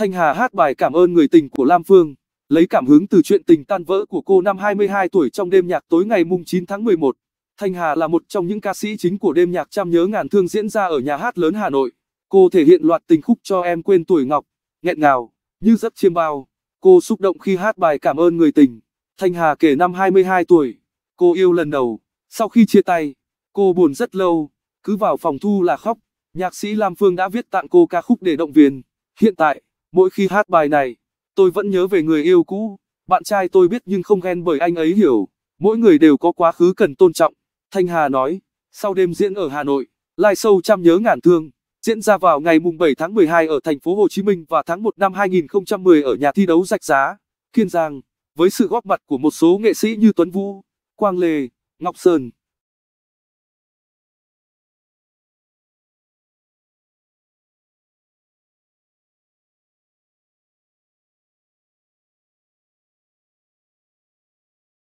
Thanh Hà hát bài cảm ơn người tình của Lam Phương, lấy cảm hứng từ chuyện tình tan vỡ của cô năm 22 tuổi trong đêm nhạc tối ngày mùng 9 tháng 11. Thanh Hà là một trong những ca sĩ chính của đêm nhạc trăm nhớ ngàn thương diễn ra ở nhà hát lớn Hà Nội. Cô thể hiện loạt tình khúc cho em quên tuổi ngọc, nghẹn ngào, như giấc chiêm bao. Cô xúc động khi hát bài cảm ơn người tình. Thanh Hà kể năm 22 tuổi, cô yêu lần đầu, sau khi chia tay, cô buồn rất lâu, cứ vào phòng thu là khóc. Nhạc sĩ Lam Phương đã viết tặng cô ca khúc để động viên. Hiện tại, Mỗi khi hát bài này, tôi vẫn nhớ về người yêu cũ, bạn trai tôi biết nhưng không ghen bởi anh ấy hiểu, mỗi người đều có quá khứ cần tôn trọng. Thanh Hà nói, sau đêm diễn ở Hà Nội, live show trăm nhớ ngàn thương, diễn ra vào ngày mùng 7 tháng 12 ở thành phố Hồ Chí Minh và tháng 1 năm 2010 ở nhà thi đấu Rạch Giá, Kiên Giang, với sự góp mặt của một số nghệ sĩ như Tuấn Vũ, Quang Lê, Ngọc Sơn.